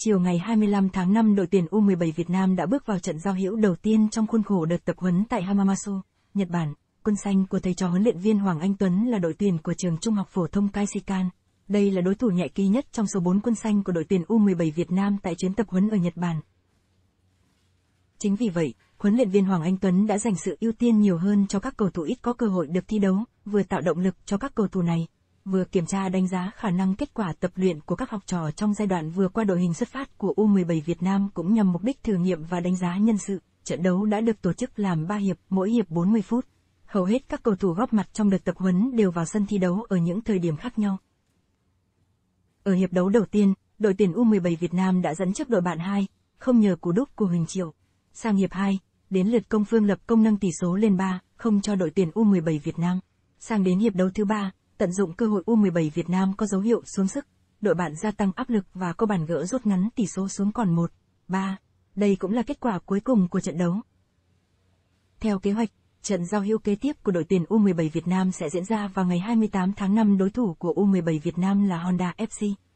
Chiều ngày 25 tháng 5 đội tuyển U17 Việt Nam đã bước vào trận giao hữu đầu tiên trong khuôn khổ đợt tập huấn tại Hamamatsu, Nhật Bản. Quân xanh của thầy trò huấn luyện viên Hoàng Anh Tuấn là đội tuyển của trường Trung học phổ thông Kaishikan. Đây là đối thủ nhạy kỳ nhất trong số 4 quân xanh của đội tuyển U17 Việt Nam tại chuyến tập huấn ở Nhật Bản. Chính vì vậy, huấn luyện viên Hoàng Anh Tuấn đã dành sự ưu tiên nhiều hơn cho các cầu thủ ít có cơ hội được thi đấu, vừa tạo động lực cho các cầu thủ này, vừa kiểm tra đánh giá khả năng kết quả tập luyện của các học trò trong giai đoạn vừa qua đội hình xuất phát của U17 Việt Nam cũng nhằm mục đích thử nghiệm và đánh giá nhân sự. Trận đấu đã được tổ chức làm 3 hiệp, mỗi hiệp 40 phút. Hầu hết các cầu thủ góp mặt trong đợt tập huấn đều vào sân thi đấu ở những thời điểm khác nhau. Ở hiệp đấu đầu tiên, đội tuyển U17 Việt Nam đã dẫn trước đội bạn 2, không nhờ cú đúp của Huỳnh Triệu. Sang hiệp 2, đến lượt công phương lập công nâng tỷ số lên 3, không cho đội tuyển U17 Việt Nam. Sang đến hiệp đấu thứ 3, Tận dụng cơ hội U17 Việt Nam có dấu hiệu xuống sức, đội bạn gia tăng áp lực và có bàn gỡ rút ngắn tỷ số xuống còn 1-3. Đây cũng là kết quả cuối cùng của trận đấu. Theo kế hoạch, trận giao hữu kế tiếp của đội tuyển U17 Việt Nam sẽ diễn ra vào ngày 28 tháng 5 đối thủ của U17 Việt Nam là Honda FC.